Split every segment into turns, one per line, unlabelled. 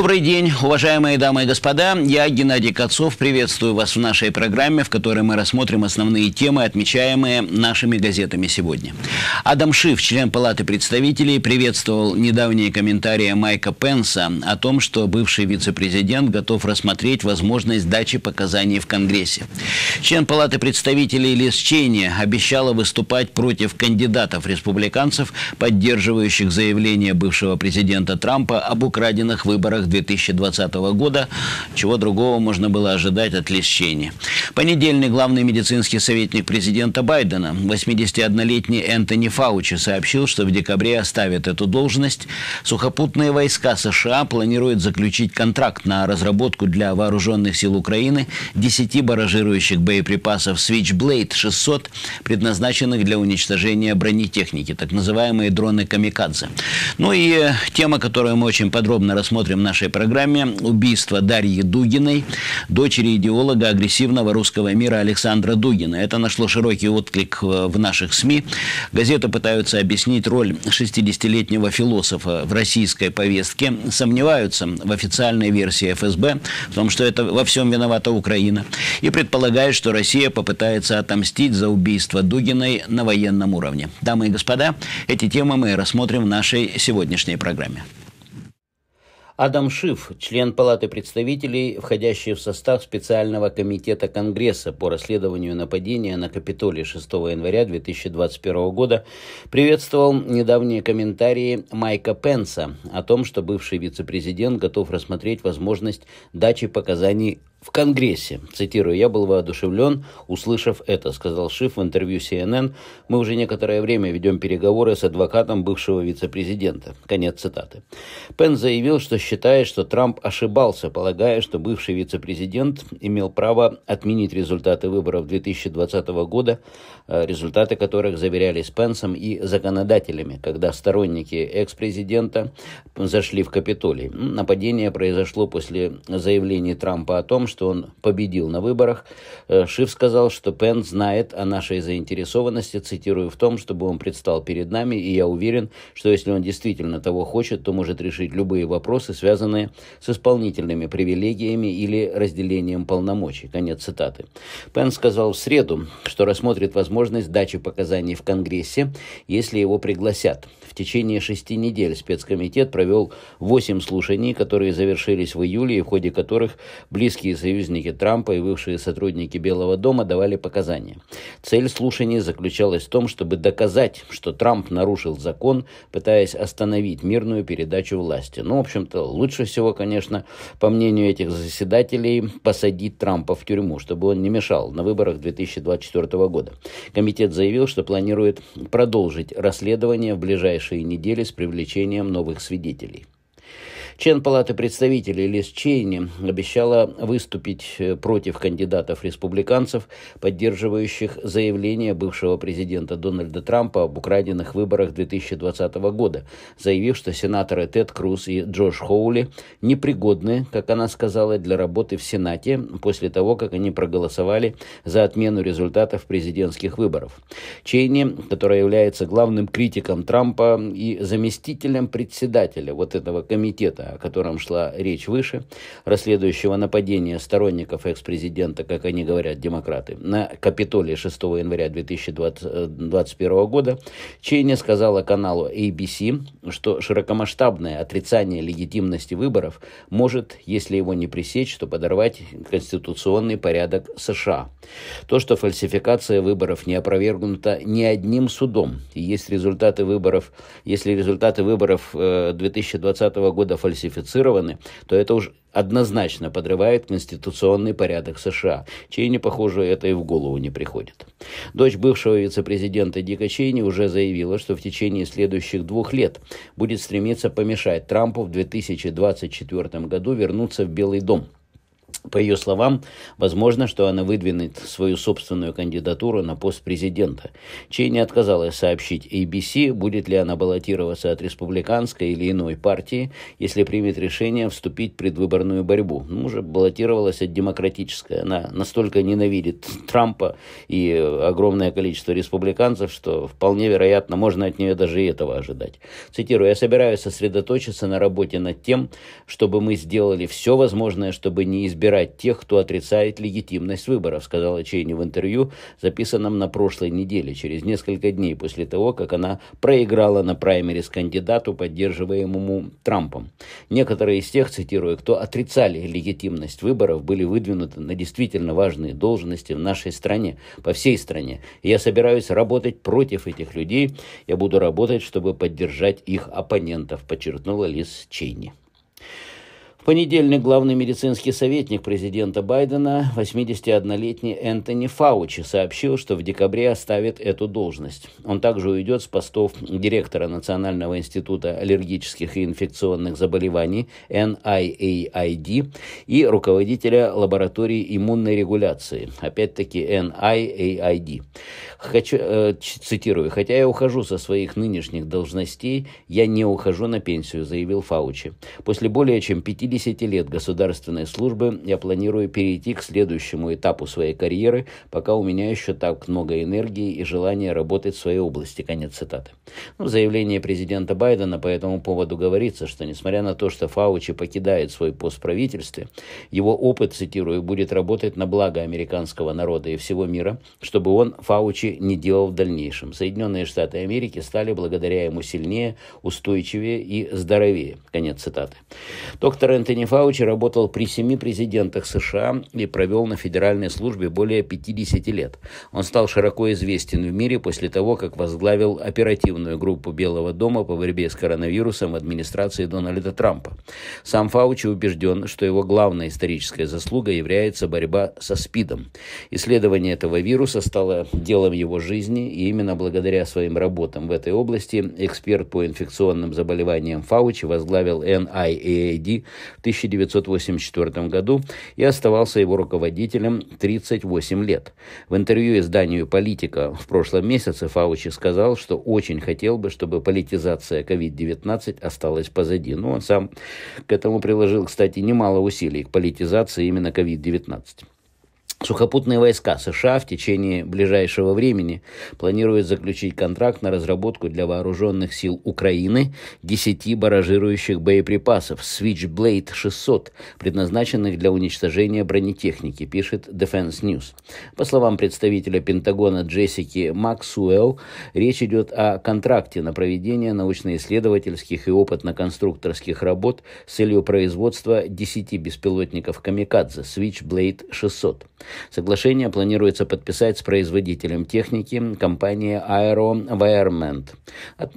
Добрый день, уважаемые дамы и господа. Я, Геннадий Кольцов, приветствую вас в нашей программе, в которой мы рассмотрим основные темы, отмечаемые нашими газетами сегодня. Адам Шиф, член Палаты представителей, приветствовал недавние комментарии Майка Пенса о том, что бывший вице-президент готов рассмотреть возможность дачи показаний в Конгрессе. Член Палаты представителей Лиз Чейни обещала выступать против кандидатов-республиканцев, поддерживающих заявление бывшего президента Трампа об украденных выборах 2020 года, чего другого можно было ожидать от лечения. Понедельник главный медицинский советник президента Байдена, 81-летний Энтони Фаучи, сообщил, что в декабре оставит эту должность. Сухопутные войска США планируют заключить контракт на разработку для вооруженных сил Украины 10 баражирующих боеприпасов Switchblade 600, предназначенных для уничтожения бронетехники, так называемые дроны «Камикадзе». Ну и э, тема, которую мы очень подробно рассмотрим в нашей нашей программе убийство Дарьи Дугиной, дочери идеолога агрессивного русского мира Александра Дугина. Это нашло широкий отклик в наших СМИ. Газеты пытаются объяснить роль 60-летнего философа в российской повестке. Сомневаются в официальной версии ФСБ, в том, что это во всем виновата Украина. И предполагают, что Россия попытается отомстить за убийство Дугиной на военном уровне. Дамы и господа, эти темы мы рассмотрим в нашей сегодняшней программе. Адам Шиф, член Палаты представителей, входящий в состав специального комитета Конгресса по расследованию нападения на Капитолий 6 января 2021 года, приветствовал недавние комментарии Майка Пенса о том, что бывший вице-президент готов рассмотреть возможность дачи показаний в Конгрессе, цитирую, я был воодушевлен, услышав это, сказал Шиф в интервью CNN. Мы уже некоторое время ведем переговоры с адвокатом бывшего вице-президента. Конец цитаты. Пен заявил, что считает, что Трамп ошибался, полагая, что бывший вице-президент имел право отменить результаты выборов 2020 года, э, результаты которых заверяли Пенсом и законодателями, когда сторонники экс-президента зашли в Капитолий. Нападение произошло после заявлений Трампа о том, что он победил на выборах, э, Шиф сказал, что Пен знает о нашей заинтересованности, цитирую, в том, чтобы он предстал перед нами, и я уверен, что если он действительно того хочет, то может решить любые вопросы, связанные с исполнительными привилегиями или разделением полномочий. Конец цитаты. Пен сказал в среду, что рассмотрит возможность дачи показаний в Конгрессе, если его пригласят. В течение шести недель спецкомитет провел восемь слушаний, которые завершились в июле и в ходе которых близкие союзники Трампа и бывшие сотрудники Белого дома давали показания. Цель слушаний заключалась в том, чтобы доказать, что Трамп нарушил закон, пытаясь остановить мирную передачу власти. Ну, в общем-то, лучше всего, конечно, по мнению этих заседателей, посадить Трампа в тюрьму, чтобы он не мешал на выборах 2024 года. Комитет заявил, что планирует продолжить расследование в ближайшие недели с привлечением новых свидетелей. Член Палаты представителей Лиз Чейни обещала выступить э, против кандидатов-республиканцев, поддерживающих заявление бывшего президента Дональда Трампа об украденных выборах 2020 года, заявив, что сенаторы Тед Круз и Джош Хоули непригодны, как она сказала, для работы в Сенате после того, как они проголосовали за отмену результатов президентских выборов. Чейни, которая является главным критиком Трампа и заместителем председателя вот этого комитета, о котором шла речь выше, расследующего нападения сторонников экс-президента, как они говорят, демократы, на Капитолии 6 января 2021 года, Чейни сказала каналу ABC, что широкомасштабное отрицание легитимности выборов может, если его не пресечь, то подорвать конституционный порядок США. То, что фальсификация выборов не опровергнута ни одним судом, и есть результаты выборов, если результаты выборов 2020 э, года фальсифицированы, фальсифицированы, то это уже однозначно подрывает конституционный порядок США. Чейни, похоже, это и в голову не приходит. Дочь бывшего вице-президента Дика Чейни уже заявила, что в течение следующих двух лет будет стремиться помешать Трампу в 2024 году вернуться в Белый дом – по ее словам, возможно, что она выдвинет свою собственную кандидатуру на пост президента. Чейни отказалась сообщить ABC, будет ли она баллотироваться от республиканской или иной партии, если примет решение вступить в предвыборную борьбу. Ну, уже баллотировалась от демократической. Она настолько ненавидит Трампа и огромное количество республиканцев, что вполне вероятно, можно от нее даже и этого ожидать. Цитирую, «Я собираюсь сосредоточиться на работе над тем, чтобы мы сделали все возможное, чтобы не избежать избирать тех, кто отрицает легитимность выборов, сказала Чейни в интервью, записанном на прошлой неделе, через несколько дней после того, как она проиграла на праймерис кандидату, поддерживаемому Трампом. Некоторые из тех, цитирую, кто отрицали легитимность выборов, были выдвинуты на действительно важные должности в нашей стране, по всей стране. И я собираюсь работать против этих людей. Я буду работать, чтобы поддержать их оппонентов, подчеркнула Лиз Чейни. В понедельник главный медицинский советник президента Байдена, 81-летний Энтони Фаучи, сообщил, что в декабре оставит эту должность. Он также уйдет с постов директора Национального института аллергических и инфекционных заболеваний NIAID а а и руководителя лаборатории иммунной регуляции, опять-таки NIAID. А Хочу, э, цитирую, «Хотя я ухожу со своих нынешних должностей, я не ухожу на пенсию», заявил Фаучи. После более чем 50 50 лет государственной службы я планирую перейти к следующему этапу своей карьеры, пока у меня еще так много энергии и желания работать в своей области. Конец цитаты. Ну, в заявлении президента Байдена по этому поводу говорится, что несмотря на то, что Фаучи покидает свой пост в правительстве, его опыт, цитирую, будет работать на благо американского народа и всего мира, чтобы он, Фаучи, не делал в дальнейшем. Соединенные Штаты Америки стали благодаря ему сильнее, устойчивее и здоровее. Конец цитаты. Доктор Энтони Фаучи работал при семи президентах США и провел на федеральной службе более 50 лет. Он стал широко известен в мире после того, как возглавил оперативную группу Белого дома по борьбе с коронавирусом в администрации Дональда Трампа. Сам Фаучи убежден, что его главная историческая заслуга является борьба со СПИДом. Исследование этого вируса стало делом его жизни, и именно благодаря своим работам в этой области эксперт по инфекционным заболеваниям Фаучи возглавил NIAID, в 1984 году и оставался его руководителем 38 лет. В интервью изданию «Политика» в прошлом месяце Фаучи сказал, что очень хотел бы, чтобы политизация COVID-19 осталась позади. Но ну, он сам к этому приложил, кстати, немало усилий к политизации именно COVID-19. Сухопутные войска США в течение ближайшего времени планируют заключить контракт на разработку для вооруженных сил Украины 10 баражирующих боеприпасов Switchblade 600, предназначенных для уничтожения бронетехники, пишет Defense News. По словам представителя Пентагона Джессики Максуэлл, речь идет о контракте на проведение научно-исследовательских и опытно-конструкторских работ с целью производства 10 беспилотников «Камикадзе» Switchblade 600. Соглашение планируется подписать с производителем техники компании Aero Environment.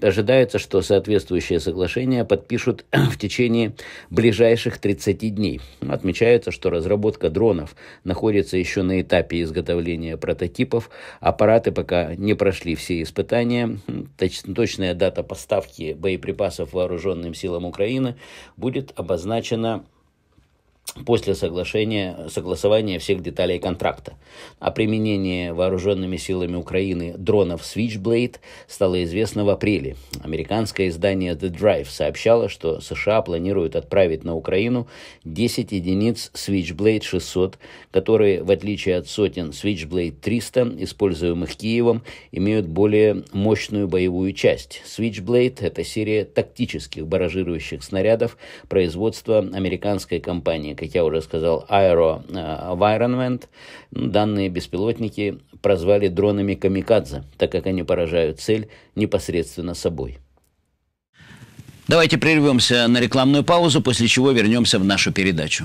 Ожидается, что соответствующее соглашение подпишут в течение ближайших 30 дней. Отмечается, что разработка дронов находится еще на этапе изготовления прототипов. Аппараты пока не прошли все испытания. Точная дата поставки боеприпасов вооруженным силам Украины будет обозначена после соглашения, согласования всех деталей контракта. О применении вооруженными силами Украины дронов Switchblade стало известно в апреле. Американское издание The Drive сообщало, что США планируют отправить на Украину 10 единиц Switchblade 600, которые, в отличие от сотен Switchblade 300, используемых Киевом, имеют более мощную боевую часть. Switchblade – это серия тактических баражирующих снарядов производства американской компании направлении, как я уже сказал, Aero Environment, э, данные беспилотники прозвали дронами камикадзе, так как они поражают цель непосредственно собой. Давайте прервемся на рекламную паузу, после чего вернемся в нашу передачу.